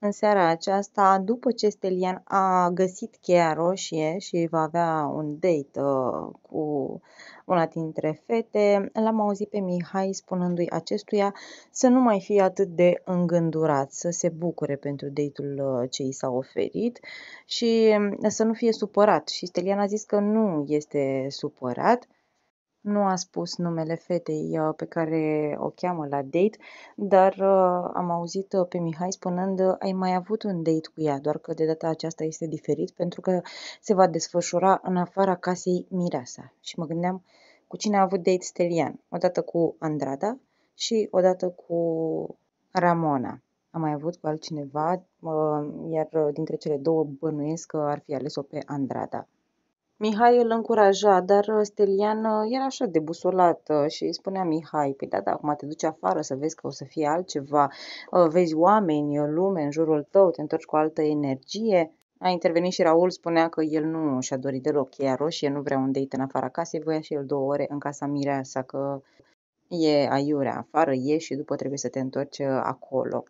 În seara aceasta, după ce Stelian a găsit cheia roșie și va avea un date uh, cu una dintre fete, l-am auzit pe Mihai spunându-i acestuia să nu mai fie atât de îngândurat, să se bucure pentru date-ul uh, ce i s-a oferit și um, să nu fie supărat. Și Stelian a zis că nu este supărat, nu a spus numele fetei uh, pe care o cheamă la date, dar uh, am auzit uh, pe Mihai spunând ai mai avut un date cu ea, doar că de data aceasta este diferit pentru că se va desfășura în afara casei Mireasa. Și mă gândeam cu cine a avut date Stelian, odată cu Andrada și odată cu Ramona. Am mai avut cu altcineva, iar dintre cele două bănuiesc că ar fi ales-o pe Andrada. Mihai îl încuraja, dar uh, Stelian uh, era așa de busolat uh, și îi spunea Mihai, păi da, da, acum te duci afară să vezi că o să fie altceva, vezi oameni, lume în jurul tău, te întorci cu altă energie. A intervenit și Raul, spunea că el nu și-a dorit deloc cheia roșie, nu vrea un date în afara casei, voia și el două ore în casa mireasa, că e aiurea afară, ieși și după trebuie să te întorci acolo.